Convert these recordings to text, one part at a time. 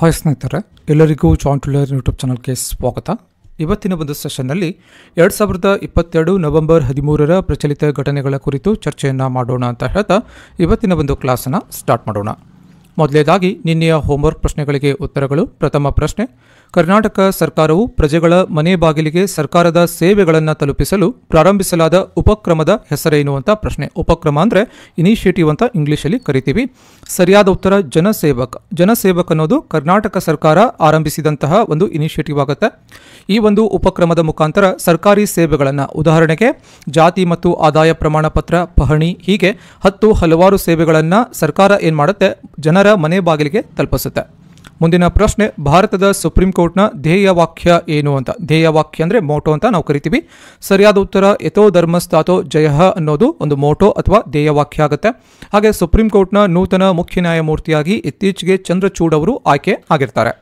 hi ಸ್ನೇಹಿತರೆ ಎಲ್ಲರಿಗೂ John ಟುಲರ್ YouTube ಚಾನಲ್ಗೆ ಸ್ವಾಗತ ಇವತ್ತಿನ ಒಂದು ಸೆಷನ್ನಲ್ಲಿ ಎರಡು ಸಾವಿರದ ಇಪ್ಪತ್ತೆರಡು ನವೆಂಬರ್ ಹದಿಮೂರರ ಪ್ರಚಲಿತ ಘಟನೆಗಳ ಕುರಿತು ಚರ್ಚೆಯನ್ನು ಮಾಡೋಣ ಅಂತ ಹೇಳ್ತಾ ಇವತ್ತಿನ ಒಂದು ಕ್ಲಾಸನ್ನು ಸ್ಟಾರ್ಟ್ ಮಾಡೋಣ ಮೊದಲನೇದಾಗಿ ನಿನ್ನೆಯ ಹೋಮ್ವರ್ಕ್ ಪ್ರಶ್ನೆಗಳಿಗೆ ಉತ್ತರಗಳು ಪ್ರಥಮ ಪ್ರಶ್ನೆ ಕರ್ನಾಟಕ ಸರ್ಕಾರವು ಪ್ರಜೆಗಳ ಮನೆ ಬಾಗಿಲಿಗೆ ಸರ್ಕಾರದ ಸೇವೆಗಳನ್ನು ತಲುಪಿಸಲು ಪ್ರಾರಂಭಿಸಲಾದ ಉಪಕ್ರಮದ ಹೆಸರೇನು ಅಂತ ಪ್ರಶ್ನೆ ಉಪಕ್ರಮ ಅಂದರೆ ಇನಿಷಿಯೇಟಿವ್ ಅಂತ ಇಂಗ್ಲಿಷಲ್ಲಿ ಕರಿತೀವಿ ಸರಿಯಾದ ಉತ್ತರ ಜನಸೇವಕ ಜನಸೇವಕ ಅನ್ನೋದು ಕರ್ನಾಟಕ ಸರ್ಕಾರ ಆರಂಭಿಸಿದಂತಹ ಒಂದು ಇನಿಷಿಯೇಟಿವ್ ಆಗುತ್ತೆ ಈ ಒಂದು ಉಪಕ್ರಮದ ಮುಖಾಂತರ ಸರ್ಕಾರಿ ಸೇವೆಗಳನ್ನು ಉದಾಹರಣೆಗೆ ಜಾತಿ ಮತ್ತು ಆದಾಯ ಪ್ರಮಾಣ ಪತ್ರ ಪಹಣಿ ಹೀಗೆ ಹತ್ತು ಹಲವಾರು ಸೇವೆಗಳನ್ನು ಸರ್ಕಾರ ಏನು ಮಾಡುತ್ತೆ ಜನ ಮನೆ ಬಾಗಿಲಿಗೆ ತಲುಪಿಸುತ್ತೆ ಮುಂದಿನ ಪ್ರಶ್ನೆ ಭಾರತದ ಸುಪ್ರೀಂ ಕೋರ್ಟ್ನ ಧ್ಯೇಯ ವಾಕ್ಯ ಏನು ಅಂತ ಧ್ಯೇಯ ವಾಕ್ಯ ಅಂದರೆ ಮೋಟೋ ಅಂತ ನಾವು ಕರಿತೀವಿ ಸರಿಯಾದ ಉತ್ತರ ಯಥೋ ಧರ್ಮಸ್ಥಾತೋ ಜಯ ಅನ್ನೋದು ಒಂದು ಮೋಟೋ ಅಥವಾ ಧ್ಯೇಯ ವಾಕ್ಯ ಆಗುತ್ತೆ ಹಾಗೆ ಸುಪ್ರೀಂ ಕೋರ್ಟ್ನ ನೂತನ ಮುಖ್ಯ ನ್ಯಾಯಮೂರ್ತಿಯಾಗಿ ಇತ್ತೀಚೆಗೆ ಚಂದ್ರಚೂಡ್ ಅವರು ಆಯ್ಕೆ ಆಗಿರ್ತಾರೆ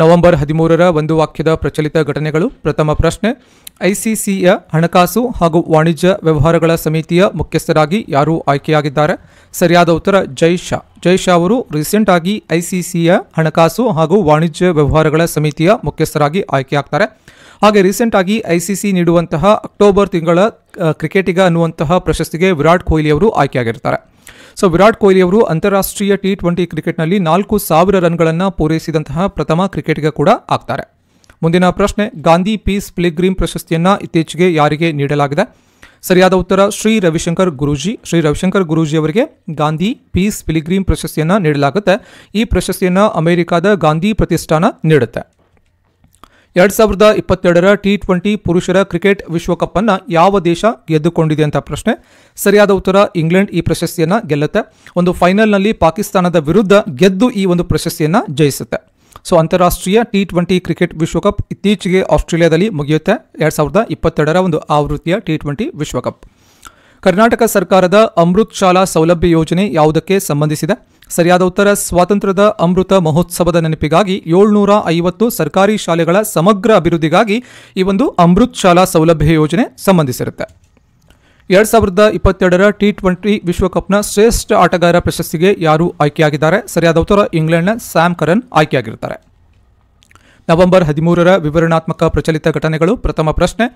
ನವೆಂಬರ್ ಹದಿಮೂರರ ಒಂದು ವಾಕ್ಯದ ಪ್ರಚಲಿತ ಘಟನೆಗಳು ಪ್ರಥಮ ಪ್ರಶ್ನೆ ಐಸಿಸಿಯ ಹಣಕಾಸು ಹಾಗೂ ವಾಣಿಜ್ಯ ವ್ಯವಹಾರಗಳ ಸಮಿತಿಯ ಮುಖ್ಯಸ್ಥರಾಗಿ ಯಾರು ಆಯ್ಕೆಯಾಗಿದ್ದಾರೆ ಸರಿಯಾದ ಉತ್ತರ ಜೈ ಶಾ ಜೈ ಶಾ ಅವರು ರೀಸೆಂಟ್ ಆಗಿ ಐಸಿಸಿಯ ಹಣಕಾಸು ಹಾಗೂ ವಾಣಿಜ್ಯ ವ್ಯವಹಾರಗಳ ಸಮಿತಿಯ ಮುಖ್ಯಸ್ಥರಾಗಿ ಆಯ್ಕೆಯಾಗ್ತಾರೆ ಹಾಗೆ ರೀಸೆಂಟ್ ಆಗಿ ಐಸಿಸಿ ನೀಡುವಂತಹ ಅಕ್ಟೋಬರ್ ತಿಂಗಳ ಕ್ರಿಕೆಟಿಗ ಅನ್ನುವಂತಹ ಪ್ರಶಸ್ತಿಗೆ ವಿರಾಟ್ ಕೊಹ್ಲಿ ಅವರು ಆಯ್ಕೆಯಾಗಿರ್ತಾರೆ ಸೊ ವಿರಾಟ್ ಕೊಹ್ಲಿ ಅವರು ಅಂತಾರಾಷ್ಟ್ರೀಯ ಟಿ ಟ್ವೆಂಟಿ ಕ್ರಿಕೆಟ್ನಲ್ಲಿ ನಾಲ್ಕು ಸಾವಿರ ರನ್ಗಳನ್ನು ಪೂರೈಸಿದಂತಹ ಪ್ರಥಮ ಕ್ರಿಕೆಟಿಗ ಕೂಡ ಆಗ್ತಾರೆ ಮುಂದಿನ ಪ್ರಶ್ನೆ ಗಾಂಧಿ ಪೀಸ್ ಪಿಲಿಗ್ರೀಮ್ ಪ್ರಶಸ್ತಿಯನ್ನು ಇತ್ತೀಚೆಗೆ ಯಾರಿಗೆ ನೀಡಲಾಗಿದೆ ಸರಿಯಾದ ಉತ್ತರ ಶ್ರೀ ರವಿಶಂಕರ್ ಗುರೂಜಿ ಶ್ರೀ ರವಿಶಂಕರ್ ಗುರುಜಿ ಅವರಿಗೆ ಗಾಂಧಿ ಪೀಸ್ ಪಿಲಿಗ್ರೀಮ್ ಪ್ರಶಸ್ತಿಯನ್ನು ನೀಡಲಾಗುತ್ತೆ ಈ ಪ್ರಶಸ್ತಿಯನ್ನು ಅಮೆರಿಕಾದ ಗಾಂಧಿ ಪ್ರತಿಷ್ಠಾನ ನೀಡುತ್ತೆ ಎರಡ್ ಸಾವಿರದ ಇಪ್ಪತ್ತೆರಡರ ಟಿ ಟ್ವೆಂಟಿ ಪುರುಷರ ಕ್ರಿಕೆಟ್ ವಿಶ್ವಕಪ್ ಅನ್ನ ಯಾವ ದೇಶ ಗೆದ್ದುಕೊಂಡಿದೆ ಅಂತ ಪ್ರಶ್ನೆ ಸರಿಯಾದ ಉತ್ತರ ಇಂಗ್ಲೆಂಡ್ ಈ ಪ್ರಶಸ್ತಿಯನ್ನ ಗೆಲ್ಲುತ್ತೆ ಒಂದು ಫೈನಲ್ನಲ್ಲಿ ಪಾಕಿಸ್ತಾನದ ವಿರುದ್ಧ ಗೆದ್ದು ಈ ಒಂದು ಪ್ರಶಸ್ತಿಯನ್ನ ಜಯಿಸುತ್ತೆ ಸೊ ಅಂತಾರಾಷ್ಟ್ರೀಯ ಟಿ ಟ್ವೆಂಟಿ ಕ್ರಿಕೆಟ್ ವಿಶ್ವಕಪ್ ಇತ್ತೀಚೆಗೆ ಆಸ್ಟ್ರೇಲಿಯಾದಲ್ಲಿ ಮುಗಿಯುತ್ತೆ ಎರಡ್ ಸಾವಿರದ ಇಪ್ಪತ್ತೆರಡರ ಒಂದು ಆವೃತ್ತಿಯ ಟಿ ಟ್ವೆಂಟಿ ವಿಶ್ವಕಪ್ ಕರ್ನಾಟಕ ಸರ್ಕಾರದ ಅಮೃತ್ ಶಾಲಾ ಸೌಲಭ್ಯ ಯೋಜನೆ ಯಾವುದಕ್ಕೆ ಸಂಬಂಧಿಸಿದೆ ಸರಿಯಾದ ಉತ್ತರ ಸ್ವಾತಂತ್ರ್ಯದ ಅಮೃತ ಮಹೋತ್ಸವದ ನೆನಪಿಗಾಗಿ ಏಳ್ನೂರ ಐವತ್ತು ಸರ್ಕಾರಿ ಶಾಲೆಗಳ ಸಮಗ್ರ ಅಭಿವೃದ್ಧಿಗಾಗಿ ಈ ಒಂದು ಅಮೃತ್ ಶಾಲಾ ಸೌಲಭ್ಯ ಯೋಜನೆ ಸಂಬಂಧಿಸಿರುತ್ತೆ ಎರಡ್ ಸಾವಿರದ ಇಪ್ಪತ್ತೆರಡರ ಟಿ ಟ್ವೆಂಟಿ ವಿಶ್ವಕಪ್ನ ಶ್ರೇಷ್ಠ ಆಟಗಾರ ಪ್ರಶಸ್ತಿಗೆ ಯಾರು ಆಯ್ಕೆಯಾಗಿದ್ದಾರೆ ಸರಿಯಾದ ಉತ್ತರ ಇಂಗ್ಲೆಂಡ್ನ ಸ್ಯಾಮ್ ಕರನ್ ಆಯ್ಕೆಯಾಗಿರುತ್ತಾರೆ ನವೆಂಬರ್ ಹದಿಮೂರರ ವಿವರಣಾತ್ಮಕ ಪ್ರಚಲಿತ ಘಟನೆಗಳು ಪ್ರಥಮ ಪ್ರಶ್ನೆ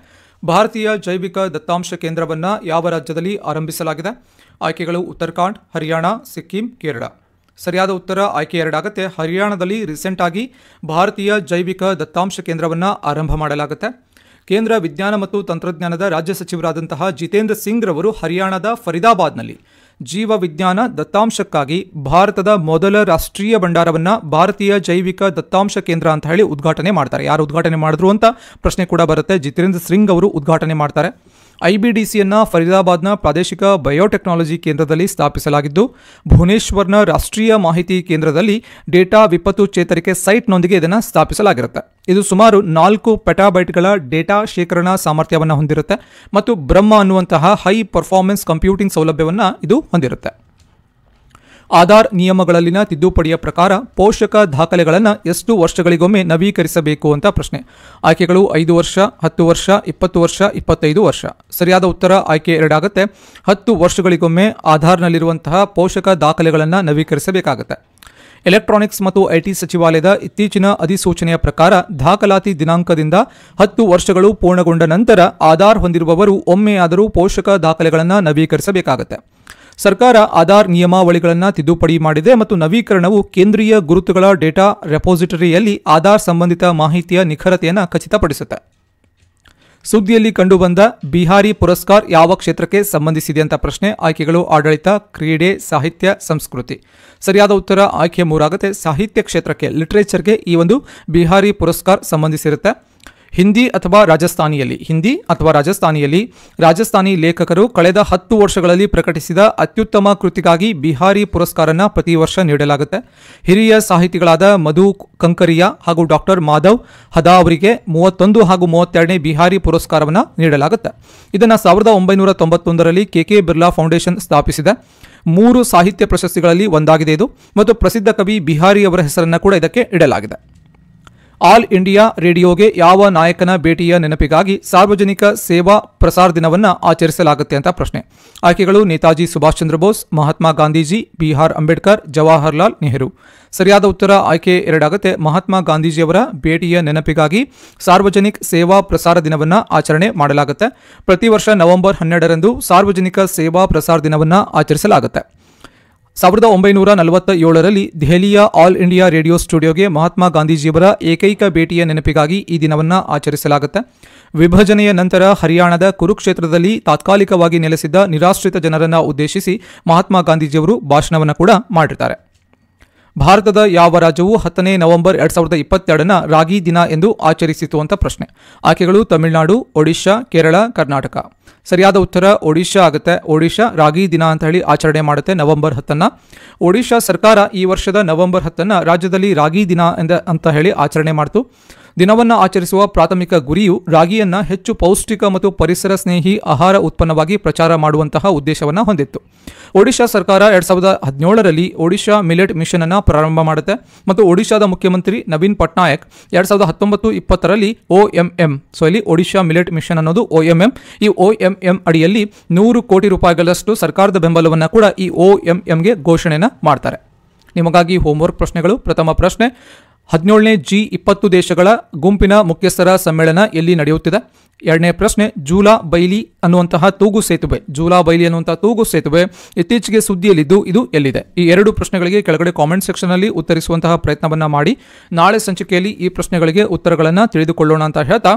ಭಾರತೀಯ ಜೈವಿಕ ದತ್ತಾಂಶ ಕೇಂದ್ರವನ್ನು ಯಾವ ರಾಜ್ಯದಲ್ಲಿ ಆರಂಭಿಸಲಾಗಿದೆ ಆಯ್ಕೆಗಳು ಉತ್ತರಾಖಂಡ್ ಹರಿಯಾಣ ಸಿಕ್ಕಿಂ ಕೇರಳ ಸರಿಯಾದ ಉತ್ತರ ಆಯ್ಕೆ ಎರಡಾಗುತ್ತೆ ಹರಿಯಾಣದಲ್ಲಿ ರೀಸೆಂಟ್ ಆಗಿ ಭಾರತೀಯ ಜೈವಿಕ ದತ್ತಾಂಶ ಕೇಂದ್ರವನ್ನು ಆರಂಭ ಮಾಡಲಾಗುತ್ತೆ ಕೇಂದ್ರ ವಿಜ್ಞಾನ ಮತ್ತು ತಂತ್ರಜ್ಞಾನದ ರಾಜ್ಯ ಸಚಿವರಾದಂತಹ ಜಿತೇಂದ್ರ ಸಿಂಗ್ ರವರು ಹರಿಯಾಣದ ಫರಿದಾಬಾದ್ನಲ್ಲಿ ಜೀವ ವಿಜ್ಞಾನ ದತ್ತಾಂಶಕ್ಕಾಗಿ ಭಾರತದ ಮೊದಲ ರಾಷ್ಟ್ರೀಯ ಭಂಡಾರವನ್ನು ಭಾರತೀಯ ಜೈವಿಕ ದತ್ತಾಂಶ ಕೇಂದ್ರ ಅಂತ ಹೇಳಿ ಉದ್ಘಾಟನೆ ಮಾಡ್ತಾರೆ ಯಾರು ಉದ್ಘಾಟನೆ ಮಾಡಿದ್ರು ಅಂತ ಪ್ರಶ್ನೆ ಕೂಡ ಬರುತ್ತೆ ಜಿತೇಂದ್ರ ಸಿಂಗ್ ಅವರು ಉದ್ಘಾಟನೆ ಮಾಡ್ತಾರೆ ಸಿಯನ್ನು ಫರೀದಾಬಾದ್ನ ಪ್ರಾದೇಶಿಕ ಬಯೋಟೆಕ್ನಾಲಜಿ ಕೇಂದ್ರದಲ್ಲಿ ಸ್ಥಾಪಿಸಲಾಗಿದ್ದು ಭುವನೇಶ್ವರ್ನ ರಾಷ್ಟ್ರೀಯ ಮಾಹಿತಿ ಕೇಂದ್ರದಲ್ಲಿ ಡೇಟಾ ವಿಪತ್ತು ಚೇತರಿಕೆ ಸೈಟ್ನೊಂದಿಗೆ ಇದನ್ನು ಸ್ಥಾಪಿಸಲಾಗಿರುತ್ತೆ ಇದು ಸುಮಾರು ನಾಲ್ಕು ಪೆಟಾಬೈಟ್ಗಳ ಡೇಟಾ ಶೇಖರಣಾ ಸಾಮರ್ಥ್ಯವನ್ನು ಹೊಂದಿರುತ್ತೆ ಮತ್ತು ಬ್ರಹ್ಮ ಅನ್ನುವಂತಹ ಹೈ ಪರ್ಫಾರ್ಮೆನ್ಸ್ ಕಂಪ್ಯೂಟಿಂಗ್ ಸೌಲಭ್ಯವನ್ನು ಇದು ಹೊಂದಿರುತ್ತೆ ಆಧಾರ್ ನಿಯಮಗಳಲ್ಲಿನ ತಿದ್ದುಪಡಿಯ ಪ್ರಕಾರ ಪೋಷಕ ದಾಖಲೆಗಳನ್ನು ಎಷ್ಟು ವರ್ಷಗಳಿಗೊಮ್ಮೆ ನವೀಕರಿಸಬೇಕು ಅಂತ ಪ್ರಶ್ನೆ ಆಯ್ಕೆಗಳು ಐದು ವರ್ಷ ಹತ್ತು ವರ್ಷ ಇಪ್ಪತ್ತು ವರ್ಷ ಇಪ್ಪತ್ತೈದು ವರ್ಷ ಸರಿಯಾದ ಉತ್ತರ ಆಯ್ಕೆ ಎರಡಾಗುತ್ತೆ ಹತ್ತು ವರ್ಷಗಳಿಗೊಮ್ಮೆ ಆಧಾರ್ನಲ್ಲಿರುವಂತಹ ಪೋಷಕ ದಾಖಲೆಗಳನ್ನು ನವೀಕರಿಸಬೇಕಾಗುತ್ತೆ ಎಲೆಕ್ಟ್ರಾನಿಕ್ಸ್ ಮತ್ತು ಐಟಿ ಸಚಿವಾಲಯದ ಇತ್ತೀಚಿನ ಅಧಿಸೂಚನೆಯ ಪ್ರಕಾರ ದಾಖಲಾತಿ ದಿನಾಂಕದಿಂದ ಹತ್ತು ವರ್ಷಗಳು ಪೂರ್ಣಗೊಂಡ ನಂತರ ಆಧಾರ್ ಹೊಂದಿರುವವರು ಒಮ್ಮೆಯಾದರೂ ಪೋಷಕ ದಾಖಲೆಗಳನ್ನು ನವೀಕರಿಸಬೇಕಾಗುತ್ತೆ ಸರ್ಕಾರ ಆಧಾರ್ ನಿಯಮಾವಳಿಗಳನ್ನು ತಿದ್ದುಪಡಿ ಮಾಡಿದೆ ಮತ್ತು ನವೀಕರಣವು ಕೇಂದ್ರೀಯ ಗುರುತುಗಳ ಡೇಟಾ ರೆಪೊಸಿಟರಿಯಲ್ಲಿ ಆಧಾರ್ ಸಂಬಂಧಿತ ಮಾಹಿತಿಯ ನಿಖರತೆಯನ್ನು ಖಚಿತಪಡಿಸುತ್ತೆ ಸುದ್ದಿಯಲ್ಲಿ ಕಂಡುಬಂದ ಬಿಹಾರಿ ಪುರಸ್ಕಾರ್ ಯಾವ ಕ್ಷೇತ್ರಕ್ಕೆ ಸಂಬಂಧಿಸಿದೆ ಅಂತ ಪ್ರಶ್ನೆ ಆಯ್ಕೆಗಳು ಆಡಳಿತ ಕ್ರೀಡೆ ಸಾಹಿತ್ಯ ಸಂಸ್ಕೃತಿ ಸರಿಯಾದ ಉತ್ತರ ಆಯ್ಕೆ ಮೂರಾಗುತ್ತೆ ಸಾಹಿತ್ಯ ಕ್ಷೇತ್ರಕ್ಕೆ ಲಿಟ್ರೇಚರ್ಗೆ ಈ ಒಂದು ಬಿಹಾರಿ ಪುರಸ್ಕಾರ್ ಸಂಬಂಧಿಸಿರುತ್ತೆ ಹಿಂದಿ ಅಥವಾ ರಾಜಸ್ಥಾನಿಯಲ್ಲಿ ಹಿಂದಿ ಅಥವಾ ರಾಜಸ್ಥಾನಿಯಲ್ಲಿ ರಾಜಸ್ಥಾನಿ ಲೇಖಕರು ಕಳೆದ ಹತ್ತು ವರ್ಷಗಳಲ್ಲಿ ಪ್ರಕಟಿಸಿದ ಅತ್ಯುತ್ತಮ ಕೃತಿಗಾಗಿ ಬಿಹಾರಿ ಪುರಸ್ಕಾರನ ಪ್ರತಿ ವರ್ಷ ನೀಡಲಾಗುತ್ತೆ ಹಿರಿಯ ಸಾಹಿತಿಗಳಾದ ಮಧು ಕಂಕರಿಯಾ ಹಾಗೂ ಡಾಕ್ಟರ್ ಮಾಧವ್ ಹದಾ ಅವರಿಗೆ ಮೂವತ್ತೊಂದು ಹಾಗೂ ಮೂವತ್ತೆರಡನೇ ಬಿಹಾರಿ ಪುರಸ್ಕಾರವನ್ನು ನೀಡಲಾಗುತ್ತೆ ಇದನ್ನು ಸಾವಿರದ ಒಂಬೈನೂರ ತೊಂಬತ್ತೊಂದರಲ್ಲಿ ಕೆ ಕೆ ಬಿರ್ಲಾ ಫೌಂಡೇಶನ್ ಸ್ಥಾಪಿಸಿದೆ ಮೂರು ಸಾಹಿತ್ಯ ಪ್ರಶಸ್ತಿಗಳಲ್ಲಿ ಒಂದಾಗಿದೆ ಇದು ಮತ್ತು ಪ್ರಸಿದ್ಧ ಕವಿ ಬಿಹಾರಿ ಅವರ ಹೆಸರನ್ನು ಕೂಡ ಇದಕ್ಕೆ ಇಡಲಾಗಿದೆ ಆಲ್ ಇಂಡಿಯಾ ರೇಡಿಯೋಗೆ ಯಾವ ನಾಯಕನ ಭೇಟಿಯ ನೆನಪಿಗಾಗಿ ಸಾರ್ವಜನಿಕ ಸೇವಾ ಪ್ರಸಾರ ದಿನವನ್ನು ಆಚರಿಸಲಾಗುತ್ತೆ ಅಂತ ಪ್ರಶ್ನೆ ಆಯ್ಕೆಗಳು ನೇತಾಜಿ ಸುಭಾಷ್ ಚಂದ್ರ ಬೋಸ್ ಮಹಾತ್ಮ ಗಾಂಧೀಜಿ ಬಿಹಾರ್ ಅಂಬೇಡ್ಕರ್ ಜವಾಹರ್ಲಾಲ್ ನೆಹರು ಸರಿಯಾದ ಉತ್ತರ ಆಯ್ಕೆ ಎರಡಾಗುತ್ತೆ ಮಹಾತ್ಮ ಗಾಂಧೀಜಿಯವರ ಭೇಟಿಯ ನೆನಪಿಗಾಗಿ ಸಾರ್ವಜನಿಕ ಸೇವಾ ಪ್ರಸಾರ ದಿನವನ್ನು ಆಚರಣೆ ಮಾಡಲಾಗುತ್ತೆ ಪ್ರತಿ ವರ್ಷ ನವೆಂಬರ್ ಹನ್ನೆರಡರಂದು ಸಾರ್ವಜನಿಕ ಸೇವಾ ಪ್ರಸಾರ ದಿನವನ್ನು ಆಚರಿಸಲಾಗುತ್ತೆ ಸಾವಿರದ ಒಂಬೈನೂರ ನಲವತ್ತ ಏಳರಲ್ಲಿ ದೆಹಲಿಯ ಆಲ್ ಇಂಡಿಯಾ ರೇಡಿಯೋ ಸ್ಟುಡಿಯೋಗೆ ಮಹಾತ್ಮ ಗಾಂಧೀಜಿಯವರ ಏಕೈಕ ಭೇಟಿಯ ನೆನಪಿಗಾಗಿ ಈ ದಿನವನ್ನು ಆಚರಿಸಲಾಗುತ್ತೆ ವಿಭಜನೆಯ ನಂತರ ಹರಿಯಾಣದ ಕುರುಕ್ಷೇತ್ರದಲ್ಲಿ ತಾತ್ಕಾಲಿಕವಾಗಿ ನೆಲೆಸಿದ್ದ ನಿರಾಶ್ರಿತ ಜನರನ್ನು ಉದ್ದೇಶಿಸಿ ಮಹಾತ್ಮ ಗಾಂಧೀಜಿಯವರು ಭಾಷಣವನ್ನು ಕೂಡ ಮಾಡಿರ್ತಾರೆ ಭಾರತದ ಯಾವ ರಾಜ್ಯವು ಹತ್ತನೇ ನವೆಂಬರ್ ಎರಡ್ ಸಾವಿರದ ಇಪ್ಪತ್ತೆರಡನ ರಾಗಿ ದಿನ ಎಂದು ಆಚರಿಸಿತು ಅಂತ ಪ್ರಶ್ನೆ ಆಕೆಗಳು ತಮಿಳುನಾಡು ಒಡಿಶಾ ಕೇರಳ ಕರ್ನಾಟಕ ಸರಿಯಾದ ಉತ್ತರ ಒಡಿಶಾ ಆಗುತ್ತೆ ಒಡಿಶಾ ರಾಗಿ ದಿನ ಅಂತ ಹೇಳಿ ಆಚರಣೆ ಮಾಡುತ್ತೆ ನವೆಂಬರ್ ಹತ್ತನ್ನ ಒಡಿಶಾ ಸರ್ಕಾರ ಈ ವರ್ಷದ ನವೆಂಬರ್ ಹತ್ತನ್ನ ರಾಜ್ಯದಲ್ಲಿ ರಾಗಿ ದಿನ ಅಂತ ಹೇಳಿ ಆಚರಣೆ ಮಾಡ್ತು ದಿನವನ್ನು ಆಚರಿಸುವ ಪ್ರಾಥಮಿಕ ಗುರಿಯು ರಾಗಿಯನ್ನ ಹೆಚ್ಚು ಪೌಷ್ಟಿಕ ಮತ್ತು ಪರಿಸರ ಸ್ನೇಹಿ ಆಹಾರ ಉತ್ಪನ್ನವಾಗಿ ಪ್ರಚಾರ ಮಾಡುವಂತಹ ಉದ್ದೇಶವನ್ನು ಹೊಂದಿತ್ತು ಒಡಿಶಾ ಸರ್ಕಾರ ಎರಡ್ ಸಾವಿರದ ಹದಿನೇಳರಲ್ಲಿ ಒಡಿಶಾ ಮಿಲೆಟ್ ಮಿಷನ್ ಅನ್ನು ಪ್ರಾರಂಭ ಮಾಡುತ್ತೆ ಮತ್ತು ಒಡಿಶಾದ ಮುಖ್ಯಮಂತ್ರಿ ನವೀನ್ ಪಟ್ನಾಯಕ್ ಎರಡ್ ಸಾವಿರದ ಹತ್ತೊಂಬತ್ತು ಇಪ್ಪತ್ತರಲ್ಲಿ ಎಂ ಸೊ ಇಲ್ಲಿ ಒಡಿಶಾ ಮಿಲೆಟ್ ಮಿಷನ್ ಅನ್ನೋದು ಒ ಎಂ ಎಂ ಈ ಒ ಎಂ ಎಂ ಅಡಿಯಲ್ಲಿ ನೂರು ಕೋಟಿ ರೂಪಾಯಿಗಳಷ್ಟು ಸರ್ಕಾರದ ಬೆಂಬಲವನ್ನು ಕೂಡ ಈ ಒ ಎಂ ಎಂಗೆ ಘೋಷಣೆಯನ್ನು ಮಾಡ್ತಾರೆ ನಿಮಗಾಗಿ ಹೋಮ್ವರ್ಕ್ ಪ್ರಶ್ನೆಗಳು ಪ್ರಥಮ ಪ್ರಶ್ನೆ ಹದಿನೇಳನೇ ಜಿ ಇಪ್ಪತ್ತು ದೇಶಗಳ ಗುಂಪಿನ ಮುಖ್ಯಸ್ಥರ ಸಮ್ಮೇಳನ ಎಲ್ಲಿ ನಡೆಯುತ್ತಿದೆ ಎರಡನೇ ಪ್ರಶ್ನೆ ಜೂಲಾ ಬೈಲಿ ಅನ್ನುವಂತಹ ತೂಗು ಸೇತುವೆ ಜೂಲಾ ಬೈಲಿ ಅನ್ನುವಂತಹ ತೂಗು ಸೇತುವೆ ಇತ್ತೀಚೆಗೆ ಸುದ್ದಿಯಲ್ಲಿದ್ದು ಇದು ಎಲ್ಲಿದೆ ಈ ಎರಡು ಪ್ರಶ್ನೆಗಳಿಗೆ ಕೆಳಗಡೆ ಕಾಮೆಂಟ್ ಸೆಕ್ಷನ್ನಲ್ಲಿ ಉತ್ತರಿಸುವಂತಹ ಪ್ರಯತ್ನವನ್ನು ಮಾಡಿ ನಾಳೆ ಸಂಚಿಕೆಯಲ್ಲಿ ಈ ಪ್ರಶ್ನೆಗಳಿಗೆ ಉತ್ತರಗಳನ್ನು ತಿಳಿದುಕೊಳ್ಳೋಣ ಅಂತ ಹೇಳ್ತಾ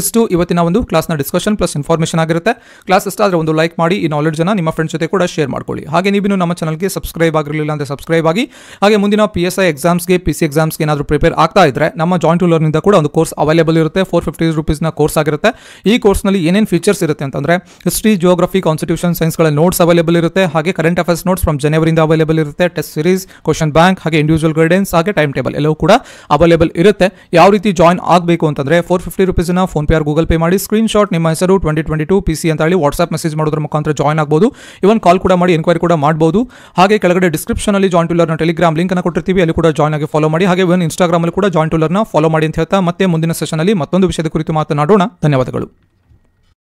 ಇಷ್ಟು ಇವತ್ತಿನ ಒಂದು ಕ್ಲಾಸ್ನ ಡಿಸ್ಕಷನ್ ಪ್ಲಸ್ ಇನ್ಫಾರ್ಮೇಷನ್ ಆಗಿರುತ್ತೆ ಕ್ಲಾಸ್ ಇಷ್ಟ ಆದರೆ ಒಂದು ಲೈಕ್ ಮಾಡಿ ಈ ನಾಲೆಡ್ಜ್ ಜನ ನಿಮ್ಮ ಫ್ರೆಂಡ್ಸ್ ಜೊತೆ ಕೂಡ ಶೇರ್ ಮಾಡ್ಕೊಳ್ಳಿ ಹಾಗೆ ನೀವು ನಮ್ಮ ಚಾನಲ್ಗೆ ಸಬ್ಸ್ಕ್ರೈಬ್ ಆಗಿರಲಿಲ್ಲ ಅಂದರೆ ಸಬ್ಸ್ಕ್ರೈಬ್ ಆಗಿ ಹಾಗೆ ಮುಂದಿನ ಪಿ ಎಸ್ ಐ ಎಕ್ಸಾಮ್ಸ್ಗೆ ಪಿ ಸಿ ಎಕ್ಸಾಮ್ಸ್ಗೆ ಏನಾದರೂ ಪ್ರಿಪೇರ್ ಆಗ್ತಾ ಇದ್ದರೆ ನಮ್ಮ ಜಾಯಿಂಟ್ ಟೂಲರ್ನಿಂದ ಕೂಡ ಒಂದು ಕೋರ್ಸ್ ಅವೈಲೇಬಲ್ ಇರುತ್ತೆ ಫೋರ್ ಫಿಫ್ಟಿ ರುಪೀಸ್ನ ಕೋರ್ಸ್ ಆಗಿರುತ್ತೆ ಈ ಕೋರ್ಸ್ನಲ್ಲಿ ಏನೇನು ಫೀಚರ್ಸ್ ಇರುತ್ತೆ ಅಂತಂದರೆ ಹಿಸ್ಟ್ರಿ ಜಿಯೋಗ್ರಫಿ ಕಾನ್ಸ್ಟಿಟ್ಯೂಷನ್ ಸೈನ್ಸ್ಗಳ ನೋಟ್ಸ್ ಅವೈಲೇಬಲ್ ಇರುತ್ತೆ ಹಾಗೆ ಕರೆಂಟ್ ಅಫೇರ್ಸ್ ನೋಟ್ಸ್ ಫ್ರಮ್ ಜನವರಿಂದ ಅವೈಲೇಬಲ್ ಇರುತ್ತೆ ಟೆಸ್ಟ್ ಸೀರೀಸ್ ಕ್ವಶನ್ ಬ್ಯಾಂಕ್ ಹಾಗೆ ಇಂಡಿವಿಜುವಲ್ ಗೈಡೆನ್ಸ್ ಹಾಗೆ ಟೈಮ್ ಟೇಬಲ್ ಎಲ್ಲವೂ ಕೂಡ ಅವೈಲೇಬಲ್ ಇರುತ್ತೆ ಯಾವ ರೀತಿ ಜಾಯಿನ್ ಆಗಬೇಕು ಅಂತಂದರೆ four fifty ರುಪೀಸ್ನ PhonePe or Google Pay ಮಾಡಿ ಸ್ಕ್ರೀನ್ಶಾಟ್ ನಿಮ್ಮ ಹೆಸರು twenty twenty two P C ಅಂತ ಹೇಳಿ ವಾಟ್ಸ್ಆಪ್ ಮೆಸೇಜ್ ಮಾಡೋದ್ರ ಮುಖಾಂತರ ಜಾಯ್ನ್ ಆಗ್ಬೋದು ಇವನ್ ಕಾಲ್ ಕೂಡ ಮಾಡಿ ಎನ್ಕ್ವೈರಿ ಕೂಡ ಮಾಡಬಹುದು ಹಾಗೆ ಕೆಳಗಡೆ ಡಿಸ್ಕ್ರಿಪ್ಷನಲ್ಲಿ ಜಾಯಿಂಟ್ ಟೂಲರ್ನ ಟೆಲಿಗ್ರಾಮ್ ಲಿಂಕ್ ಅನ್ನು ಕೊಟ್ಟಿರ್ತೀವಿ ಅಲ್ಲಿ ಕೂಡ ಜಾಯ್ನ್ ಆಗಿ ಫಾಲೋ ಮಾಡಿ ಹಾಗೆ ಇವನ್ ಇನ್ಸ್ಟಾಗ್ರಾಮಲ್ಲಿ ಕೂಡ ಜಾಯಿನ್ ಟೂಲರ್ನ ಫಾಲೋ ಮಾಡಿ ಅಂತ ಹೇಳ್ತಾ ಮತ್ತೆ ಮುಂದಿನ ಸೆಷನಲ್ಲಿ ಮತ್ತೊಂದು ವಿಷಯದ ಕುರಿತು ಮಾತನಾಡೋಣ ಧನ್ಯವಾದಗಳು